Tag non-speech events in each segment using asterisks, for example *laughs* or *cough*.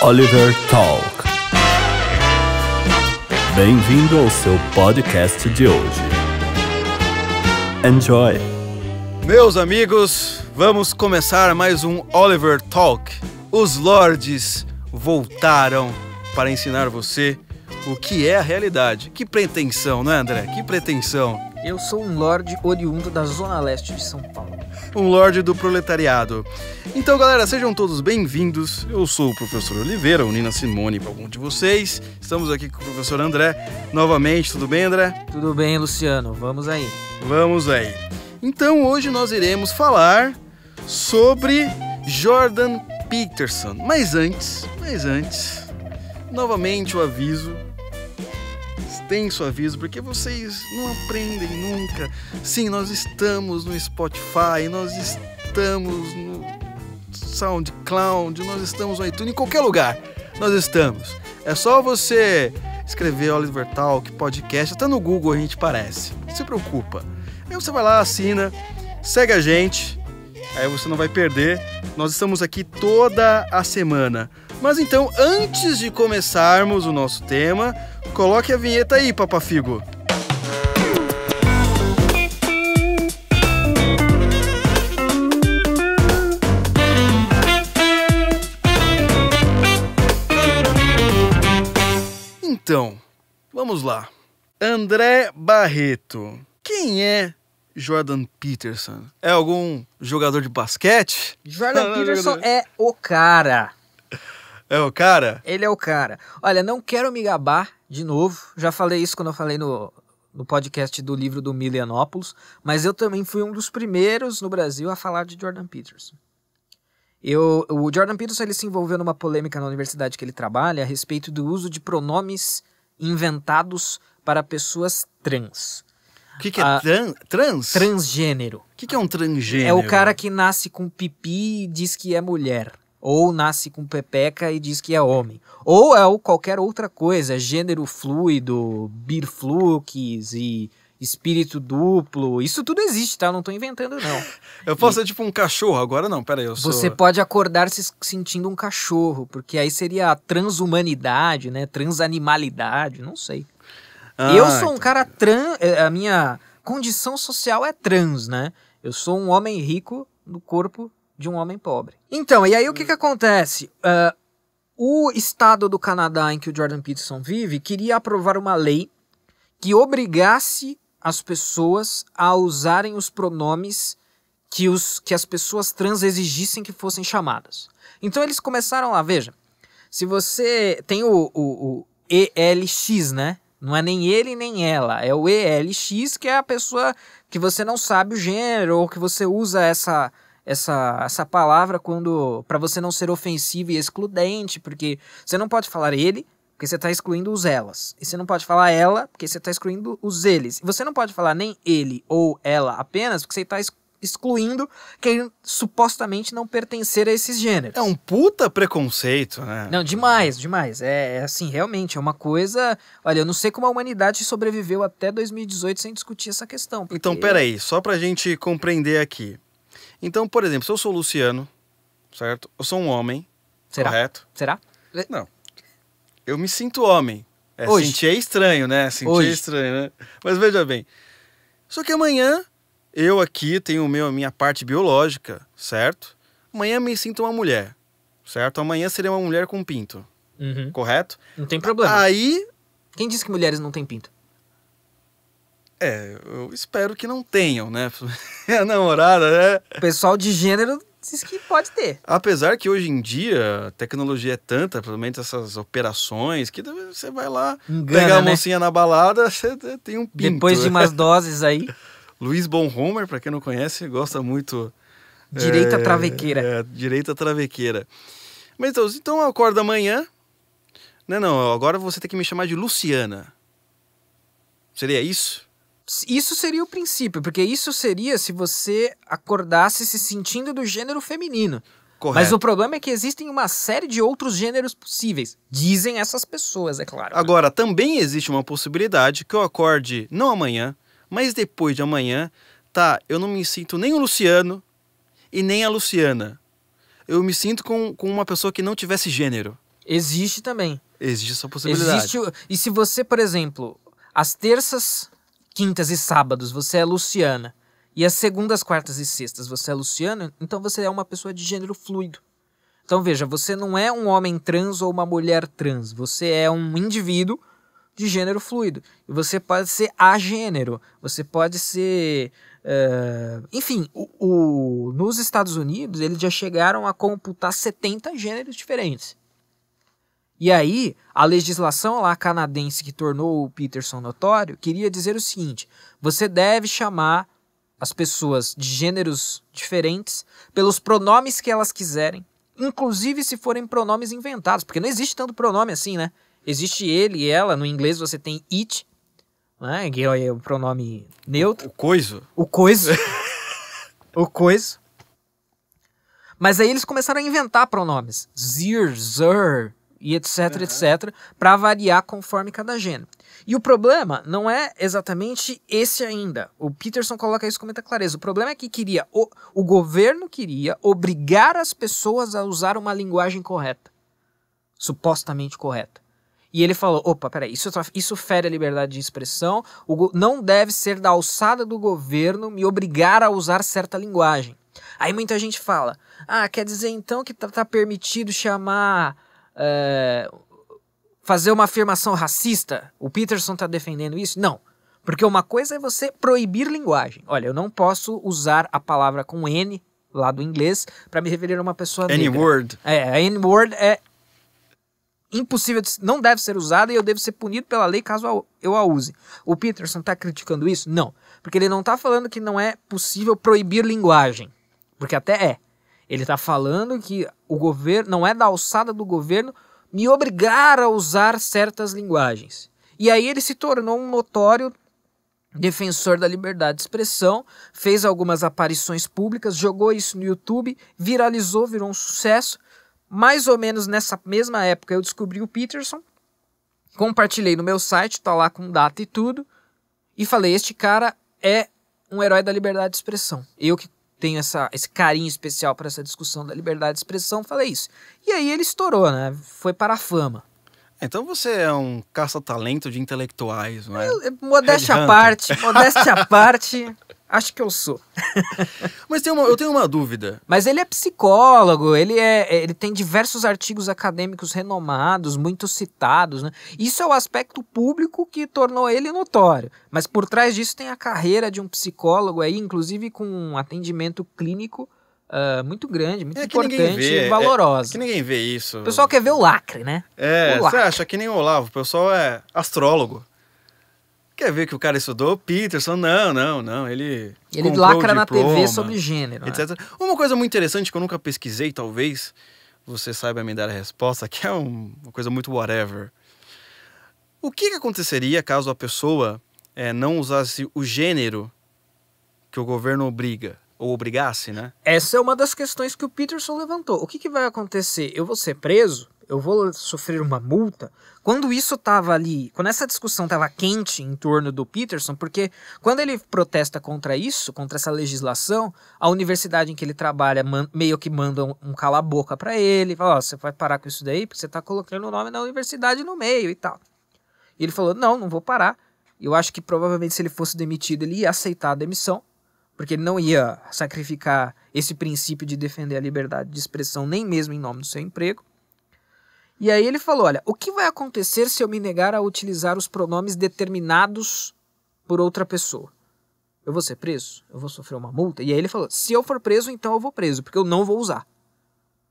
Oliver Talk. Bem-vindo ao seu podcast de hoje. Enjoy! Meus amigos, vamos começar mais um Oliver Talk. Os lords voltaram para ensinar você o que é a realidade. Que pretensão, não é, André? Que pretensão. Eu sou um lord oriundo da zona leste de São Paulo um lorde do proletariado. Então, galera, sejam todos bem-vindos. Eu sou o professor Oliveira, o Nina Simone para algum de vocês. Estamos aqui com o professor André novamente. Tudo bem, André? Tudo bem, Luciano. Vamos aí. Vamos aí. Então, hoje nós iremos falar sobre Jordan Peterson. Mas antes, mas antes, novamente o aviso sua aviso, porque vocês não aprendem nunca. Sim, nós estamos no Spotify, nós estamos no SoundCloud, nós estamos no iTunes, em qualquer lugar nós estamos. É só você escrever Oliver Talk, podcast, até no Google a gente parece. Não se preocupa. Aí você vai lá, assina, segue a gente, aí você não vai perder. Nós estamos aqui toda a semana. Mas então, antes de começarmos o nosso tema, Coloque a vinheta aí, Papafigo. Então, vamos lá. André Barreto. Quem é Jordan Peterson? É algum jogador de basquete? Jordan *laughs* é Peterson é o cara. É o cara? Ele é o cara. Olha, não quero me gabar, de novo. Já falei isso quando eu falei no, no podcast do livro do Milianópolis, mas eu também fui um dos primeiros no Brasil a falar de Jordan Peterson. Eu, o Jordan Peterson ele se envolveu numa polêmica na universidade que ele trabalha a respeito do uso de pronomes inventados para pessoas trans. O que, que é ah, tran trans? Transgênero. O que, que é um transgênero? É o cara que nasce com pipi e diz que é mulher. Ou nasce com pepeca e diz que é homem. Ou é qualquer outra coisa, gênero fluido, birflux e espírito duplo. Isso tudo existe, tá? Eu não tô inventando, não. *laughs* eu posso e... ser tipo um cachorro agora? Não, peraí, eu sou... Você pode acordar se sentindo um cachorro, porque aí seria a transhumanidade, né? Transanimalidade, não sei. Ah, eu sou então... um cara trans... Eh, a minha condição social é trans, né? Eu sou um homem rico no corpo de um homem pobre. Então, e aí o que, que acontece? Uh, o estado do Canadá em que o Jordan Peterson vive queria aprovar uma lei que obrigasse as pessoas a usarem os pronomes que, os, que as pessoas trans exigissem que fossem chamadas. Então eles começaram lá, veja, se você tem o, o, o ELX, né? Não é nem ele nem ela, é o ELX que é a pessoa que você não sabe o gênero ou que você usa essa essa, essa palavra quando para você não ser ofensivo e excludente, porque você não pode falar ele, porque você está excluindo os elas. E você não pode falar ela, porque você está excluindo os eles. E você não pode falar nem ele ou ela apenas, porque você está excluindo quem supostamente não pertencer a esses gêneros. É um puta preconceito, né? Não, demais, demais. É, é assim, realmente, é uma coisa. Olha, eu não sei como a humanidade sobreviveu até 2018 sem discutir essa questão. Porque... Então, peraí, só pra gente compreender aqui. Então, por exemplo, se eu sou Luciano, certo? Eu sou um homem, Será? correto? Será? Não. Eu me sinto homem. É, Hoje. Sentir é estranho, né? Sentir é Hoje. é estranho, né? Mas veja bem. Só que amanhã, eu aqui tenho meu, a minha parte biológica, certo? Amanhã me sinto uma mulher, certo? Amanhã seria uma mulher com pinto, uhum. correto? Não tem problema. Aí... Quem disse que mulheres não têm pinto? É, eu espero que não tenham, né? *laughs* a namorada, né? O pessoal de gênero diz que pode ter. Apesar que hoje em dia a tecnologia é tanta, pelo menos essas operações, que você vai lá, Engana, pega a né? mocinha na balada, você tem um pinto. Depois de né? umas doses aí. *laughs* Luiz Bonhomer, para quem não conhece, gosta muito... É, direita é, travequeira. É, direita travequeira. Mas então, então eu acordo amanhã. Não, né, não, agora você tem que me chamar de Luciana. Seria isso? Isso seria o princípio, porque isso seria se você acordasse se sentindo do gênero feminino. Correto. Mas o problema é que existem uma série de outros gêneros possíveis. Dizem essas pessoas, é claro. Agora, também existe uma possibilidade que eu acorde não amanhã, mas depois de amanhã, tá? Eu não me sinto nem o Luciano e nem a Luciana. Eu me sinto com, com uma pessoa que não tivesse gênero. Existe também. Existe essa possibilidade. Existe, e se você, por exemplo, às terças quintas e sábados você é Luciana, e as segundas, quartas e sextas você é Luciana, então você é uma pessoa de gênero fluido. Então veja, você não é um homem trans ou uma mulher trans, você é um indivíduo de gênero fluido. E você pode ser agênero, você pode ser. Uh, enfim, o, o, nos Estados Unidos eles já chegaram a computar 70 gêneros diferentes. E aí, a legislação lá canadense que tornou o Peterson notório queria dizer o seguinte: você deve chamar as pessoas de gêneros diferentes pelos pronomes que elas quiserem, inclusive se forem pronomes inventados, porque não existe tanto pronome assim, né? Existe ele e ela, no inglês você tem it, né? Que é o pronome neutro. O coiso. O coiso. *laughs* o coiso. Mas aí eles começaram a inventar pronomes. Zir, zir e etc, uhum. etc, para variar conforme cada gênero. E o problema não é exatamente esse ainda. O Peterson coloca isso com muita clareza. O problema é que queria o, o governo queria obrigar as pessoas a usar uma linguagem correta, supostamente correta. E ele falou: opa, peraí, isso, isso fere a liberdade de expressão, o, não deve ser da alçada do governo me obrigar a usar certa linguagem. Aí muita gente fala: ah, quer dizer então que tá, tá permitido chamar é, fazer uma afirmação racista. O Peterson está defendendo isso? Não. Porque uma coisa é você proibir linguagem. Olha, eu não posso usar a palavra com N lá do inglês para me referir a uma pessoa negra. N-word. É, a N-word é impossível, de, não deve ser usada e eu devo ser punido pela lei caso eu a use. O Peterson está criticando isso? Não. Porque ele não está falando que não é possível proibir linguagem. Porque até é. Ele está falando que o governo não é da alçada do governo me obrigar a usar certas linguagens. E aí ele se tornou um notório defensor da liberdade de expressão, fez algumas aparições públicas, jogou isso no YouTube, viralizou, virou um sucesso. Mais ou menos nessa mesma época eu descobri o Peterson, compartilhei no meu site, tá lá com data e tudo, e falei: este cara é um herói da liberdade de expressão. Eu que tenho essa, esse carinho especial para essa discussão da liberdade de expressão, falei isso. E aí ele estourou, né? Foi para a fama. É, então você é um caça-talento de intelectuais, não é? modéstia à parte, modéstia à *laughs* parte. Acho que eu sou. *laughs* Mas uma, eu tenho uma dúvida. Mas ele é psicólogo, ele, é, é, ele tem diversos artigos acadêmicos renomados, muito citados. Né? Isso é o aspecto público que tornou ele notório. Mas por trás disso tem a carreira de um psicólogo aí, inclusive com um atendimento clínico Uh, muito grande, muito é importante e é, é valorosa. É, que ninguém vê isso. O pessoal quer ver o lacre, né? É, você acha que nem o Olavo, o pessoal é astrólogo. Quer ver que o cara estudou? Peterson, não, não, não. Ele. Ele lacra na TV sobre gênero. Etc. Né? Uma coisa muito interessante que eu nunca pesquisei, talvez você saiba me dar a resposta, *laughs* que é um, uma coisa muito whatever. O que, que aconteceria caso a pessoa é, não usasse o gênero que o governo obriga? Ou obrigasse, né? Essa é uma das questões que o Peterson levantou. O que, que vai acontecer? Eu vou ser preso? eu vou sofrer uma multa. Quando isso estava ali, quando essa discussão estava quente em torno do Peterson, porque quando ele protesta contra isso, contra essa legislação, a universidade em que ele trabalha meio que manda um, um cala-boca para ele, fala, ó, oh, você vai parar com isso daí porque você está colocando o nome da universidade no meio e tal. E ele falou, não, não vou parar. Eu acho que provavelmente se ele fosse demitido, ele ia aceitar a demissão, porque ele não ia sacrificar esse princípio de defender a liberdade de expressão nem mesmo em nome do seu emprego. E aí ele falou: olha, o que vai acontecer se eu me negar a utilizar os pronomes determinados por outra pessoa? Eu vou ser preso? Eu vou sofrer uma multa? E aí ele falou: se eu for preso, então eu vou preso, porque eu não vou usar.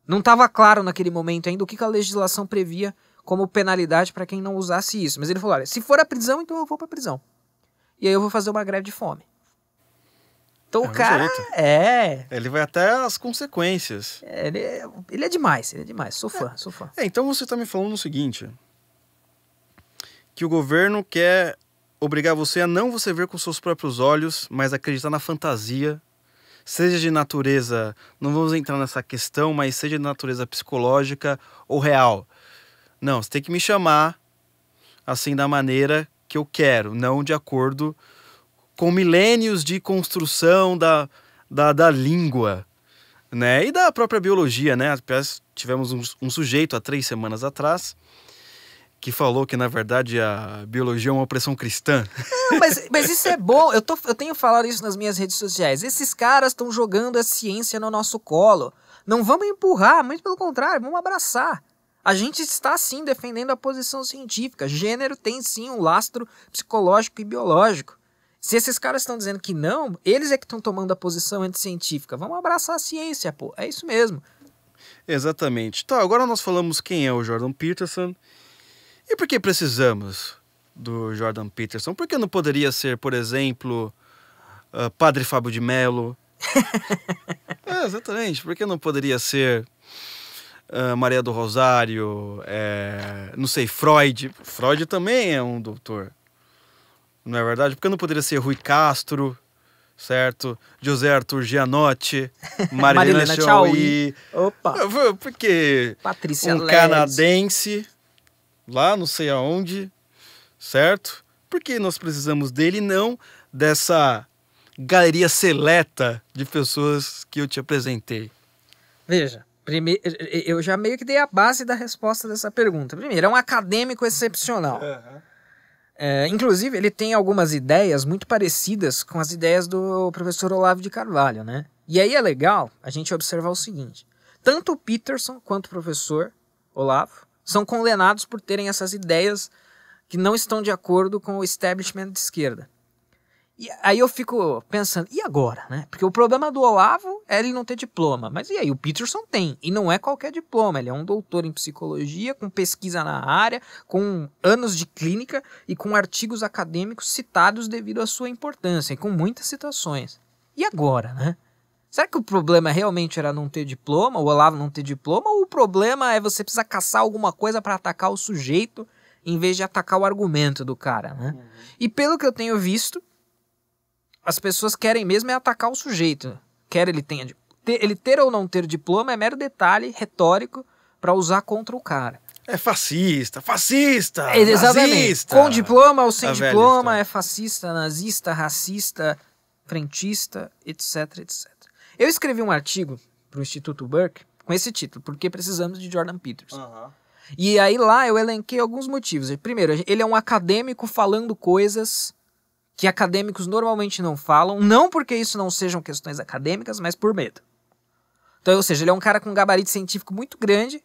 Não estava claro naquele momento ainda o que, que a legislação previa como penalidade para quem não usasse isso. Mas ele falou: olha, se for a prisão, então eu vou para a prisão. E aí eu vou fazer uma greve de fome. Então é o cara. É. Ele vai até as consequências. É, ele, é, ele, é demais, ele é demais. Sou é. fã, sou fã. É, então você tá me falando o seguinte: que o governo quer obrigar você a não você ver com seus próprios olhos, mas acreditar na fantasia, seja de natureza, não vamos entrar nessa questão, mas seja de natureza psicológica ou real. Não, você tem que me chamar assim da maneira que eu quero, não de acordo com com milênios de construção da, da, da língua, né? E da própria biologia, né? Tivemos um, um sujeito há três semanas atrás que falou que, na verdade, a biologia é uma opressão cristã. Não, mas, mas isso é bom. Eu, tô, eu tenho falado isso nas minhas redes sociais. Esses caras estão jogando a ciência no nosso colo. Não vamos empurrar, muito pelo contrário, vamos abraçar. A gente está sim defendendo a posição científica. Gênero tem sim um lastro psicológico e biológico. Se esses caras estão dizendo que não, eles é que estão tomando a posição anticientífica. Vamos abraçar a ciência, pô. É isso mesmo. Exatamente. Tá, agora nós falamos quem é o Jordan Peterson e por que precisamos do Jordan Peterson. Por que não poderia ser, por exemplo, uh, Padre Fábio de Mello? *laughs* é, exatamente. Por que não poderia ser uh, Maria do Rosário? É, não sei, Freud. Freud também é um doutor não é verdade? Porque não poderia ser Rui Castro, certo? José Arthur Gianotti, *laughs* Marilena, Chauí. Opa! Porque Patrícia um canadense, lá não sei aonde, certo? Porque nós precisamos dele não dessa galeria seleta de pessoas que eu te apresentei. Veja, Primeiro, eu já meio que dei a base da resposta dessa pergunta. Primeiro, é um acadêmico excepcional. Uhum. É, inclusive, ele tem algumas ideias muito parecidas com as ideias do professor Olavo de Carvalho, né? E aí é legal a gente observar o seguinte: tanto o Peterson quanto o professor Olavo são condenados por terem essas ideias que não estão de acordo com o establishment de esquerda. E aí eu fico pensando, e agora, né? Porque o problema do Olavo é ele não ter diploma. Mas e aí? O Peterson tem, e não é qualquer diploma. Ele é um doutor em psicologia, com pesquisa na área, com anos de clínica e com artigos acadêmicos citados devido à sua importância e com muitas citações. E agora, né? Será que o problema realmente era não ter diploma, o Olavo não ter diploma, ou o problema é você precisar caçar alguma coisa para atacar o sujeito em vez de atacar o argumento do cara, né? Uhum. E pelo que eu tenho visto, as pessoas querem mesmo é atacar o sujeito. Quer ele tenha ter, ele ter ou não ter diploma é mero detalhe retórico para usar contra o cara. É fascista, fascista, é, exatamente. nazista. Com diploma ou sem A diploma é fascista, nazista, racista, frentista, etc, etc. Eu escrevi um artigo para o Instituto Burke com esse título, porque precisamos de Jordan Peters. Uhum. E aí lá eu elenquei alguns motivos. Primeiro, ele é um acadêmico falando coisas que acadêmicos normalmente não falam, não porque isso não sejam questões acadêmicas, mas por medo. Então, ou seja, ele é um cara com um gabarito científico muito grande,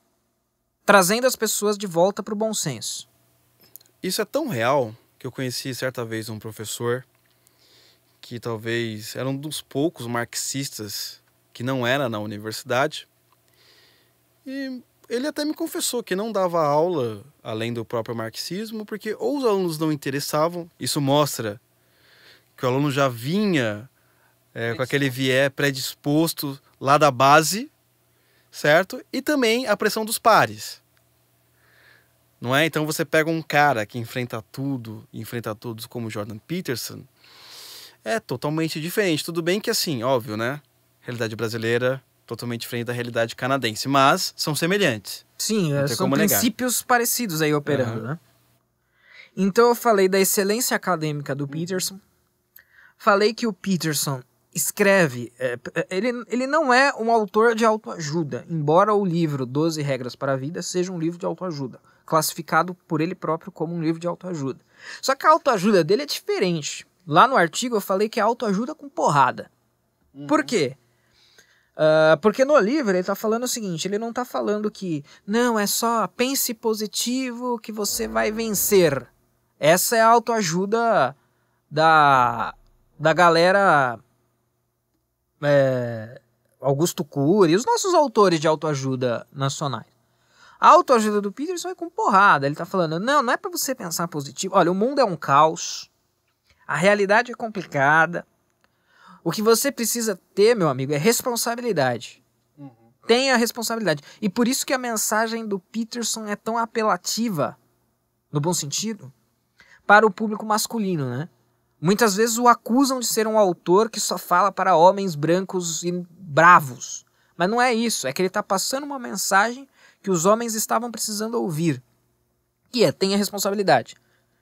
trazendo as pessoas de volta para o bom senso. Isso é tão real que eu conheci certa vez um professor que talvez era um dos poucos marxistas que não era na universidade. E ele até me confessou que não dava aula além do próprio marxismo, porque ou os alunos não interessavam, isso mostra que o aluno já vinha é, com aquele viés predisposto lá da base, certo? E também a pressão dos pares. Não é? Então você pega um cara que enfrenta tudo, enfrenta todos como Jordan Peterson, é totalmente diferente. Tudo bem que assim, óbvio, né? Realidade brasileira totalmente diferente da realidade canadense, mas são semelhantes. Sim, é, são princípios negar. parecidos aí operando, uhum. né? Então eu falei da excelência acadêmica do Peterson, falei que o Peterson escreve, é, é, ele, ele não é um autor de autoajuda, embora o livro 12 Regras para a Vida seja um livro de autoajuda, classificado por ele próprio como um livro de autoajuda. Só que a autoajuda dele é diferente. Lá no artigo eu falei que é autoajuda com porrada. Uhum. Por quê? Uh, porque no livro ele está falando o seguinte: ele não está falando que não, é só pense positivo que você vai vencer. Essa é a autoajuda da da galera é, Augusto Cury, os nossos autores de autoajuda nacionais. A autoajuda do Peterson é com porrada. Ele tá falando, não, não é para você pensar positivo. Olha, o mundo é um caos. A realidade é complicada. O que você precisa ter, meu amigo, é responsabilidade. Uhum. Tenha responsabilidade. E por isso que a mensagem do Peterson é tão apelativa, no bom sentido, para o público masculino, né? Muitas vezes o acusam de ser um autor que só fala para homens brancos e bravos. Mas não é isso, é que ele está passando uma mensagem que os homens estavam precisando ouvir. E é, tenha responsabilidade.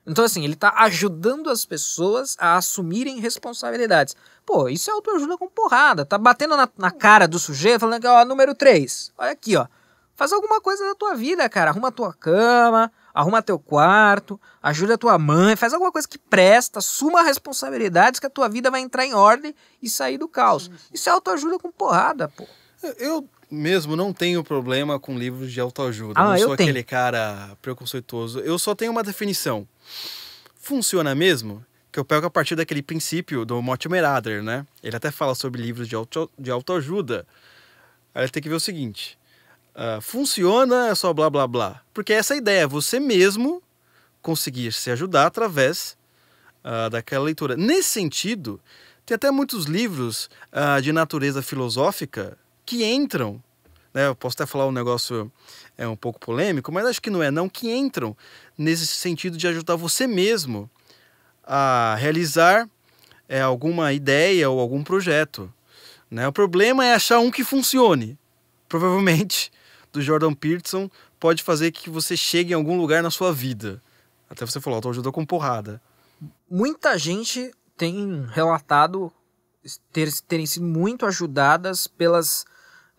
Então, assim, ele está ajudando as pessoas a assumirem responsabilidades. Pô, isso é autoajuda com porrada. Tá batendo na, na cara do sujeito, falando que, ó, número 3, olha aqui, ó. Faz alguma coisa da tua vida, cara. Arruma a tua cama, arruma teu quarto, ajuda tua mãe, faz alguma coisa que presta, assuma responsabilidades que a tua vida vai entrar em ordem e sair do caos. Sim, sim. Isso é autoajuda com porrada, pô. Eu mesmo não tenho problema com livros de autoajuda. Ah, não sou tenho. aquele cara preconceituoso. Eu só tenho uma definição. Funciona mesmo? Que eu pego a partir daquele princípio do Mortimer Adler, né? Ele até fala sobre livros de, auto, de autoajuda. Aí tem que ver o seguinte uh, funciona, é só blá blá blá. Porque essa é ideia, você mesmo conseguir se ajudar através uh, daquela leitura. Nesse sentido, tem até muitos livros uh, de natureza filosófica que entram. Né, eu posso até falar um negócio é um pouco polêmico, mas acho que não é não que entram nesse sentido de ajudar você mesmo a realizar é, alguma ideia ou algum projeto. Né? O problema é achar um que funcione. Provavelmente do Jordan Peterson pode fazer que você chegue em algum lugar na sua vida. Até você falou, ajudou com porrada. Muita gente tem relatado ter, terem sido muito ajudadas pelas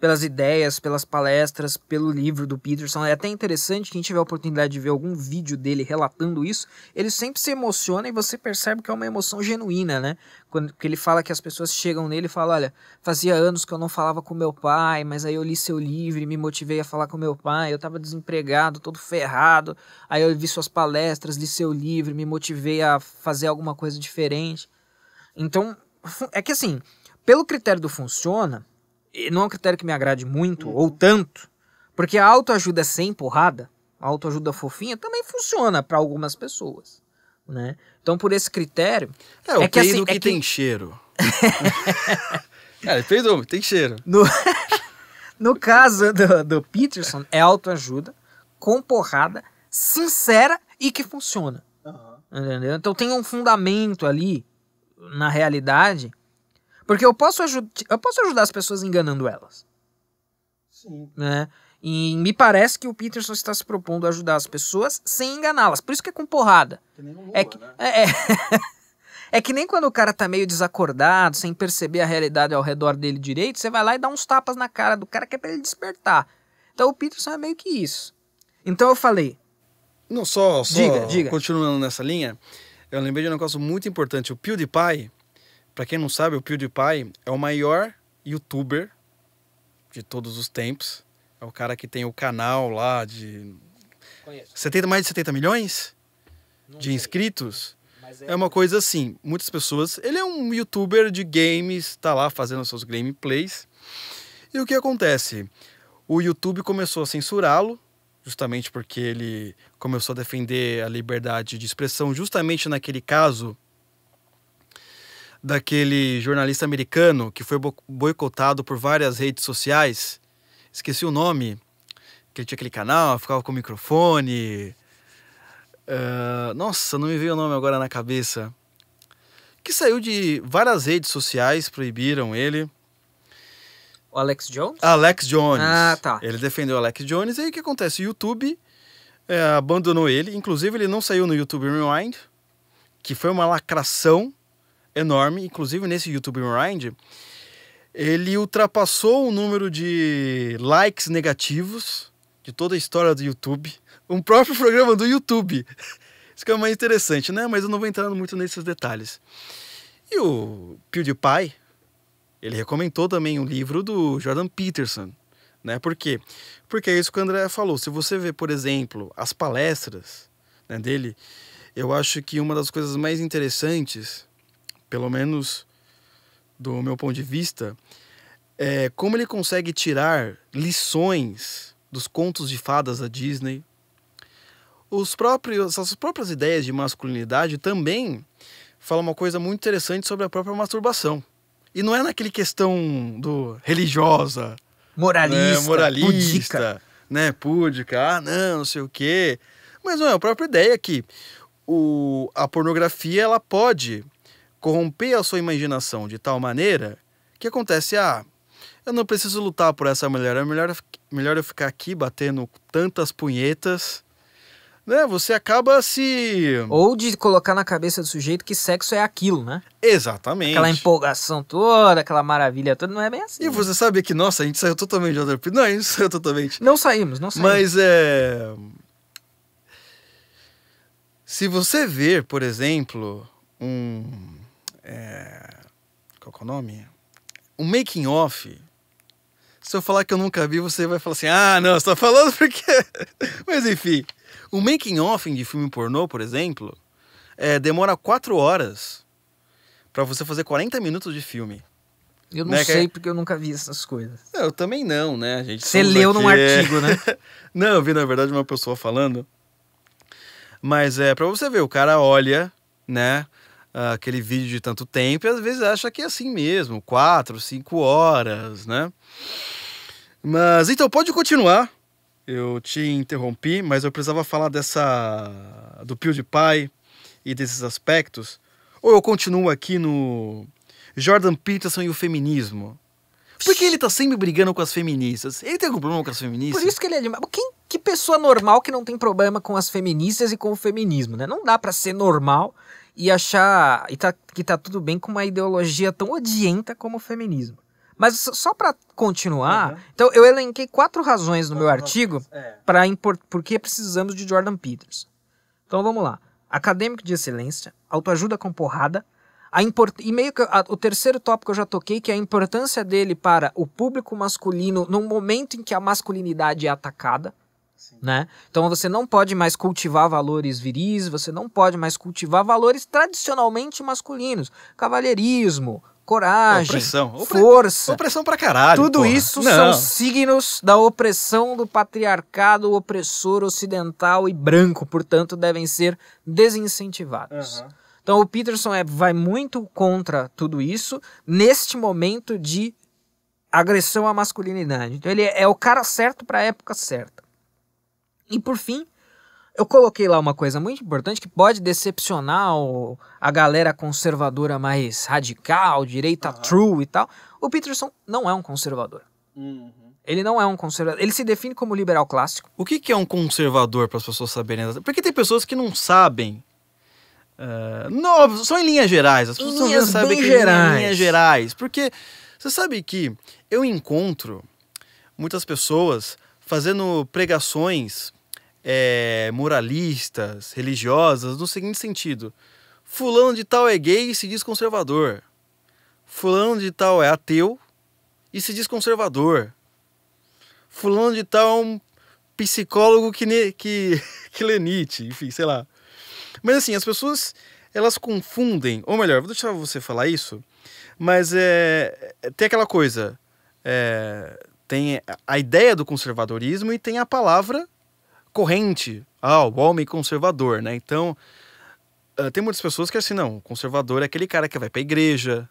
pelas ideias, pelas palestras, pelo livro do Peterson. É até interessante, quem tiver a oportunidade de ver algum vídeo dele relatando isso, ele sempre se emociona e você percebe que é uma emoção genuína, né? Quando que ele fala que as pessoas chegam nele e falam: Olha, fazia anos que eu não falava com meu pai, mas aí eu li seu livro e me motivei a falar com meu pai. Eu estava desempregado, todo ferrado. Aí eu vi suas palestras, li seu livro, me motivei a fazer alguma coisa diferente. Então, é que assim, pelo critério do funciona não é um critério que me agrade muito uhum. ou tanto, porque a autoajuda é sem porrada, a autoajuda fofinha, também funciona para algumas pessoas, né? Então, por esse critério... É, o é que, assim, que, é que tem cheiro. é, *laughs* peido, tem cheiro. No, *laughs* no caso do, do Peterson, é autoajuda com porrada, sincera e que funciona. Uhum. Entendeu? Então tem um fundamento ali na realidade porque eu posso, eu posso ajudar as pessoas enganando elas. Sim. Né? E me parece que o Peterson está se propondo a ajudar as pessoas sem enganá-las. Por isso que é com porrada. Que nem é que, né? é, é, *laughs* é, que nem quando o cara tá meio desacordado, sem perceber a realidade ao redor dele direito, você vai lá e dá uns tapas na cara do cara que é pra ele despertar. Então o Peterson é meio que isso. Então eu falei. Não, só, só diga, diga. continuando nessa linha, eu lembrei de um negócio muito importante. O PewDiePie para quem não sabe, o PewDiePie é o maior youtuber de todos os tempos. É o cara que tem o canal lá de. Conheço. 70, mais de 70 milhões não de inscritos. É... é... uma coisa assim. Muitas pessoas. Ele é um youtuber de games, tá lá fazendo seus gameplays. E o que acontece? O YouTube começou a censurá-lo, justamente porque ele começou a defender a liberdade de expressão, justamente naquele caso daquele jornalista americano que foi boicotado por várias redes sociais. Esqueci o nome, que ele tinha aquele canal, ficava com o microfone. Uh, nossa, não me veio o nome agora na cabeça. Que saiu de várias redes sociais, proibiram ele. O Alex Jones? Alex Jones. Ah, tá. Ele defendeu o Alex Jones. E aí o que acontece? O YouTube é, abandonou ele. Inclusive, ele não saiu no YouTube Rewind, que foi uma lacração enorme. Inclusive, nesse YouTube Rewind, ele ultrapassou o número de likes negativos de toda a história do YouTube. Um próprio *laughs* programa do YouTube. Isso que é mais interessante, né? Mas eu não vou entrar muito nesses detalhes. E o PewDiePie, ele recomendou também o um livro do Jordan Peterson, né? Por quê? Porque é isso que o André falou. Se você vê, por exemplo, as palestras né, dele, eu acho que uma das coisas mais interessantes pelo menos do meu ponto de vista, é como ele consegue tirar lições dos contos de fadas da Disney. Os próprios, as próprias ideias de masculinidade também falam uma coisa muito interessante sobre a própria masturbação. E não é naquele questão do religiosa, moralista, né, moralista, pudica. né, púdica, ah, não, não sei o quê. Mas não é a própria ideia que o, a pornografia ela pode corromper a sua imaginação de tal maneira que acontece, ah, eu não preciso lutar por essa mulher, é melhor, melhor eu ficar aqui batendo tantas punhetas. Né? Você acaba se. Ou de colocar na cabeça do sujeito que sexo é aquilo, né? Exatamente. Aquela empolgação toda, aquela maravilha toda, não é bem assim. E né? você sabe que, nossa, a gente saiu totalmente de outra. Não, a gente *laughs* saiu totalmente. Não saímos, não saímos. Mas é. Se você ver, por exemplo, um é, qual é o nome? O making off. Se eu falar que eu nunca vi, você vai falar assim: ah, não, você tá falando *laughs* porque. *laughs* Mas enfim. O making off de filme pornô, por exemplo, é, demora quatro horas para você fazer 40 minutos de filme. Eu não né? sei é porque eu nunca vi essas coisas. Não, eu também não, né? A gente Você leu aqui... num artigo, né? *laughs* não, eu vi na verdade uma pessoa falando. Mas é para você ver, o cara olha, né? Ah, aquele vídeo de tanto tempo e às vezes acha que é assim mesmo, quatro, cinco horas, né? Mas então pode continuar. Eu te interrompi, mas eu precisava falar dessa do pio de pai e desses aspectos. Ou eu continuo aqui no Jordan Peterson e o feminismo. Por que ele tá sempre brigando com as feministas? Ele tem algum problema com as feministas? Por isso que ele é demais. Quem, que pessoa normal que não tem problema com as feministas e com o feminismo, né? Não dá para ser normal e achar e tá, que tá tudo bem com uma ideologia tão odienta como o feminismo. Mas só para continuar, uhum. então eu elenquei quatro razões no quatro meu artigo é. para porque precisamos de Jordan Peters. Então vamos lá. Acadêmico de excelência, autoajuda com porrada, a import... e meio que a, o terceiro tópico eu já toquei, que é a importância dele para o público masculino num momento em que a masculinidade é atacada né? Então você não pode mais cultivar valores viris, você não pode mais cultivar valores tradicionalmente masculinos, cavalheirismo, coragem, opressão. Opre... força. Opressão pra caralho. Tudo porra. isso não. são signos da opressão do patriarcado opressor ocidental e branco, portanto, devem ser desincentivados. Uhum. Então o Peterson é, vai muito contra tudo isso neste momento de agressão à masculinidade. Então ele é, é o cara certo para a época certa. E por fim, eu coloquei lá uma coisa muito importante que pode decepcionar o, a galera conservadora mais radical, direita uhum. true e tal. O Peterson não é um conservador. Uhum. Ele não é um conservador. Ele se define como liberal clássico. O que, que é um conservador para as pessoas saberem? Porque tem pessoas que não sabem. Uh, eh, não, só em linhas gerais. As pessoas linhas não sabem que é gerais. linhas gerais. Porque você sabe que eu encontro muitas pessoas fazendo pregações é, moralistas, religiosas, no seguinte sentido: Fulano de Tal é gay e se diz conservador. Fulano de Tal é ateu e se diz conservador. Fulano de Tal é um psicólogo que, ne, que, *laughs* que enfim, sei lá. Mas assim, as pessoas elas confundem, ou melhor, vou deixar você falar isso, mas é, tem aquela coisa, é, tem a ideia do conservadorismo e tem a palavra corrente ao ah, homem conservador, né? Então, ah, tem muitas pessoas que é assim, não, o conservador é aquele cara que vai para a igreja,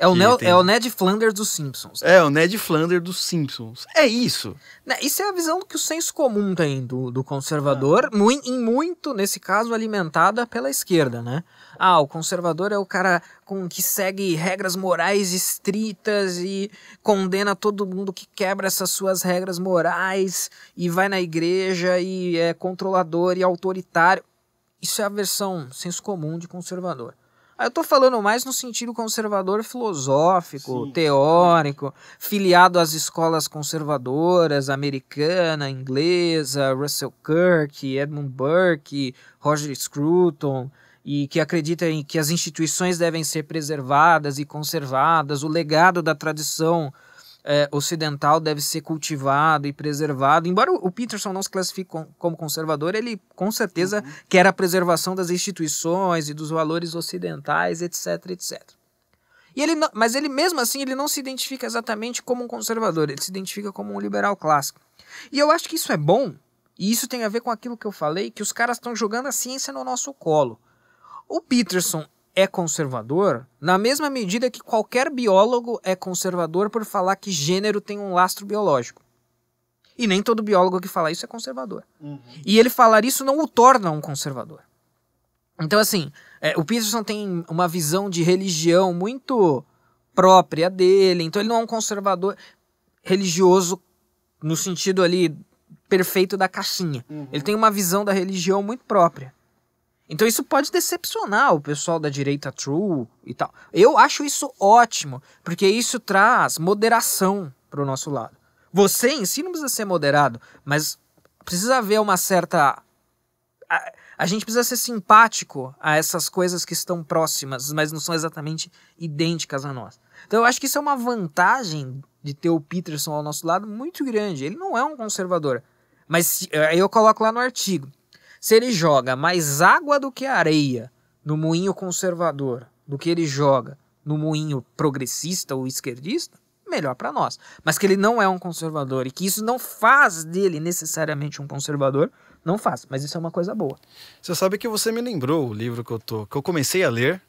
é o, Neo, tem... é o Ned Flanders dos Simpsons. É, o Ned Flanders dos Simpsons. É isso. Né, isso é a visão que o senso comum tem do, do conservador, ah. muito, em muito, nesse caso, alimentada pela esquerda, né? Ah, o conservador é o cara com que segue regras morais estritas e condena todo mundo que quebra essas suas regras morais e vai na igreja e é controlador e autoritário. Isso é a versão senso comum de conservador. Eu tô falando mais no sentido conservador filosófico, Sim. teórico, filiado às escolas conservadoras, americana, inglesa, Russell Kirk, Edmund Burke, Roger Scruton, e que acredita em que as instituições devem ser preservadas e conservadas, o legado da tradição é, ocidental deve ser cultivado e preservado. Embora o Peterson não se classifique com, como conservador, ele com certeza uhum. quer a preservação das instituições e dos valores ocidentais, etc, etc. E ele não, mas ele mesmo assim ele não se identifica exatamente como um conservador, ele se identifica como um liberal clássico. E eu acho que isso é bom, e isso tem a ver com aquilo que eu falei, que os caras estão jogando a ciência no nosso colo. O Peterson, é conservador na mesma medida que qualquer biólogo é conservador por falar que gênero tem um lastro biológico. E nem todo biólogo que fala isso é conservador. Uhum. E ele falar isso não o torna um conservador. Então, assim, é, o Peterson tem uma visão de religião muito própria dele, então ele não é um conservador religioso no sentido ali perfeito da caixinha. Uhum. Ele tem uma visão da religião muito própria. Então isso pode decepcionar o pessoal da direita true e tal. Eu acho isso ótimo, porque isso traz moderação para o nosso lado. Você em si não precisa ser moderado, mas precisa haver uma certa. A, a gente precisa ser simpático a essas coisas que estão próximas, mas não são exatamente idênticas a nós. Então eu acho que isso é uma vantagem de ter o Peterson ao nosso lado muito grande. Ele não é um conservador. Mas eh, eu coloco lá no artigo. Se ele joga mais água do que areia no moinho conservador do que ele joga no moinho progressista ou esquerdista, melhor para nós. Mas que ele não é um conservador e que isso não faz dele necessariamente um conservador, não faz. Mas isso é uma coisa boa. Você sabe que você me lembrou o livro que eu tô, que eu comecei a ler.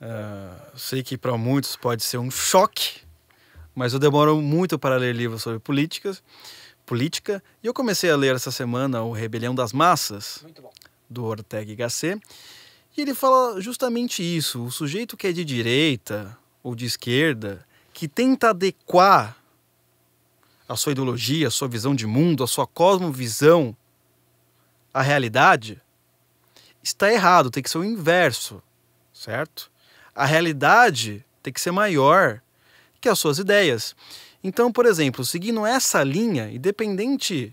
Uh, sei que para muitos pode ser um choque, mas eu demoro muito para ler livros sobre políticas política. E eu comecei a ler essa semana o Rebelião das Massas, do Ortega y Gasset. E ele fala justamente isso: o sujeito que é de direita ou de esquerda, que tenta adequar a sua ideologia, a sua visão de mundo, a sua cosmovisão à realidade, está errado, tem que ser o inverso, certo? A realidade tem que ser maior que as suas ideias. Então, por exemplo, seguindo essa linha, independente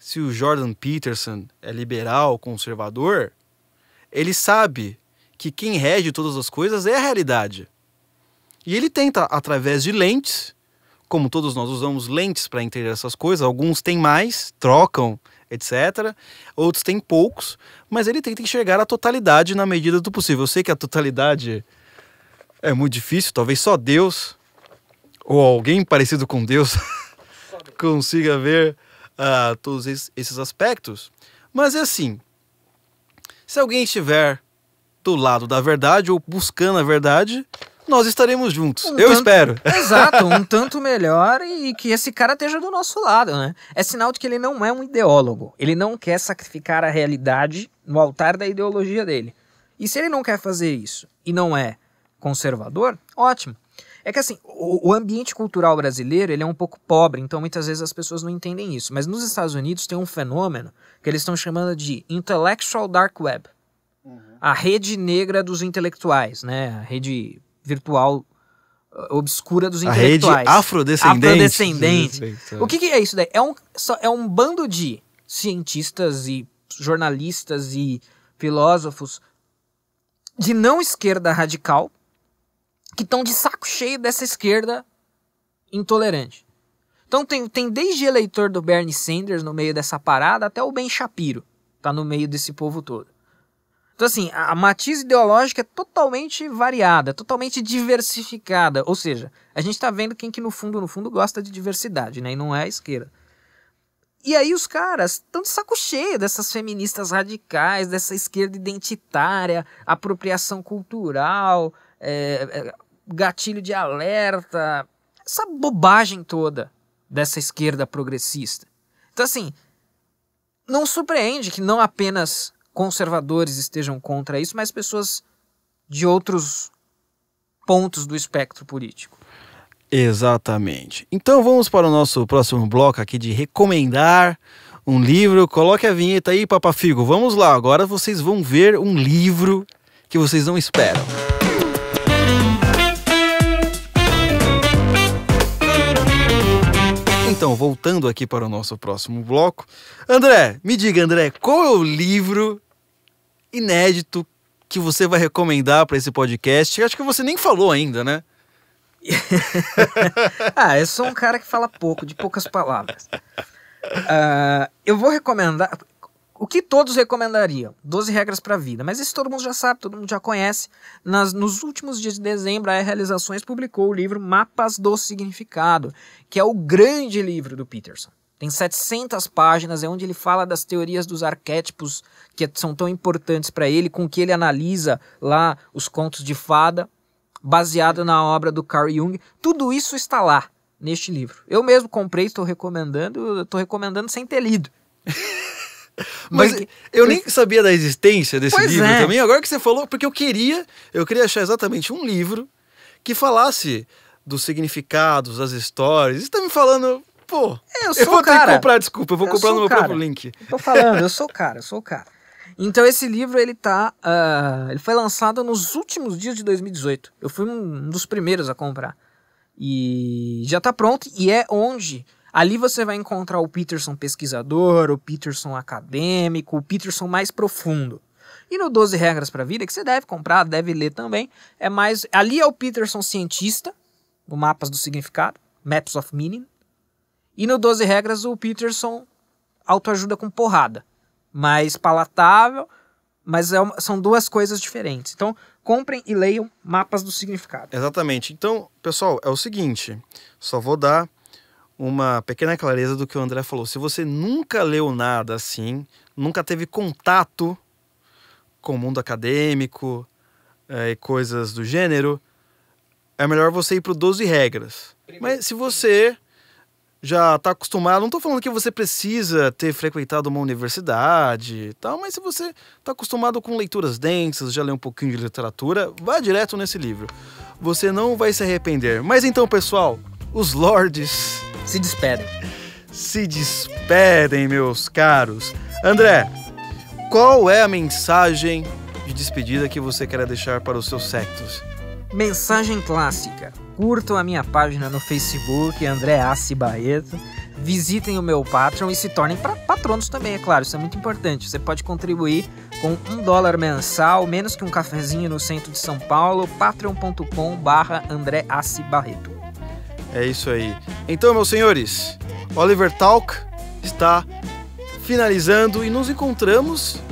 se o Jordan Peterson é liberal, conservador, ele sabe que quem rege todas as coisas é a realidade. E ele tenta, através de lentes, como todos nós usamos lentes para entender essas coisas, alguns têm mais, trocam, etc. Outros têm poucos, mas ele tenta enxergar a totalidade na medida do possível. Eu sei que a totalidade é muito difícil, talvez só Deus ou alguém parecido com Deus *laughs* consiga ver uh, todos esses, aspectos. Mas é assim: se alguém estiver do lado da verdade ou buscando a verdade, nós estaremos juntos. Um eu tanto, espero. *laughs* Exato, um tanto melhor e que esse cara esteja do nosso lado, né? É sinal de que ele não é um ideólogo. Ele não quer sacrificar a realidade no altar da ideologia dele. E se ele não quer fazer isso e não é conservador, ótimo. É que assim, o, o ambiente cultural brasileiro ele é um pouco pobre, então muitas vezes as pessoas não entendem isso. Mas nos Estados Unidos tem um fenômeno que eles estão chamando de intellectual dark web. Uhum. A rede negra dos intelectuais, né? A rede virtual uh, obscura dos a intelectuais. Rede afrodescendente. Afrodescendente. O que, que, é isso daí? É um, é um bando de cientistas e jornalistas e filósofos de não esquerda radical que estão de saco cheio dessa esquerda intolerante. Então tem, tem desde eleitor do Bernie Sanders no meio dessa parada até o Ben Shapiro tá no meio desse povo todo. Então assim, a, matiz ideológica é totalmente variada, totalmente diversificada, ou seja, a gente está vendo quem que no fundo no fundo gosta de diversidade, né, e não é a esquerda. E aí os caras estão de saco cheio dessas feministas radicais, dessa esquerda identitária, apropriação cultural, é, é gatilho de alerta, essa bobagem toda dessa esquerda progressista. Então, assim, não surpreende que não apenas conservadores estejam contra isso, mas pessoas de outros pontos do espectro político. Exatamente. Então vamos para o nosso próximo bloco aqui de recomendar um livro. Coloque a vinheta aí, Papafigo. Vamos lá, agora vocês vão ver um livro que vocês não esperam. Então, voltando aqui para o nosso próximo bloco. André, me diga, André, qual é o livro inédito que você vai recomendar para esse podcast? Eu acho que você nem falou ainda, né? *laughs* ah, eu sou um cara que fala pouco, de poucas palavras. Uh, eu vou recomendar o que todos recomendariam? 12 regras para a vida. Mas isso todo mundo já sabe, todo mundo já conhece. Nas, nos últimos dias de dezembro, a Realizações publicou o livro Mapas do Significado, que é o grande livro do Peterson. Tem 700 páginas, é onde ele fala das teorias dos arquétipos que são tão importantes para ele, com que ele analisa lá os contos de fada, baseado na obra do Carl Jung. Tudo isso está lá neste livro. Eu mesmo comprei, estou recomendando, estou recomendando sem ter lido. *laughs* Mas porque... eu nem sabia da existência desse pois livro é. também. Agora que você falou, porque eu queria, eu queria achar exatamente um livro que falasse dos significados, das histórias. Você tá me falando, pô, é, eu, eu vou cara. ter que comprar, desculpa, eu vou eu comprar no meu cara. próprio link. Tô falando, eu sou o cara, eu sou o cara. Então esse livro ele tá, uh, ele foi lançado nos últimos dias de 2018. Eu fui um dos primeiros a comprar e já tá pronto e é onde Ali você vai encontrar o Peterson pesquisador, o Peterson acadêmico, o Peterson mais profundo. E no 12 Regras para a Vida, que você deve comprar, deve ler também, é mais. Ali é o Peterson cientista, no Mapas do Significado, Maps of Meaning. E no 12 Regras, o Peterson autoajuda com porrada. Mais palatável, mas é uma, são duas coisas diferentes. Então, comprem e leiam Mapas do Significado. Exatamente. Então, pessoal, é o seguinte: só vou dar uma pequena clareza do que o André falou. Se você nunca leu nada assim, nunca teve contato com o mundo acadêmico é, e coisas do gênero, é melhor você ir para o 12 regras. Primeiro. Mas se você já está acostumado, não estou falando que você precisa ter frequentado uma universidade e tal, mas se você está acostumado com leituras densas, já leu um pouquinho de literatura, vá direto nesse livro. Você não vai se arrepender. Mas então, pessoal, os lords se despedem. Se despedem, meus caros. André, qual é a mensagem de despedida que você quer deixar para os seus sectos? Mensagem clássica. Curtam a minha página no Facebook, André Assi Barreto. Visitem o meu Patreon e se tornem patronos também, é claro. Isso é muito importante. Você pode contribuir com um dólar mensal, menos que um cafezinho no centro de São Paulo, patreon.com barra André Assi Barreto. É isso aí. Então, meus senhores, Oliver Talk está finalizando e nos encontramos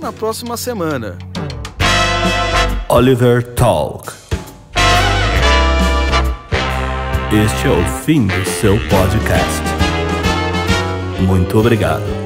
na próxima semana. Oliver Talk. Este é o fim do seu podcast. Muito obrigado.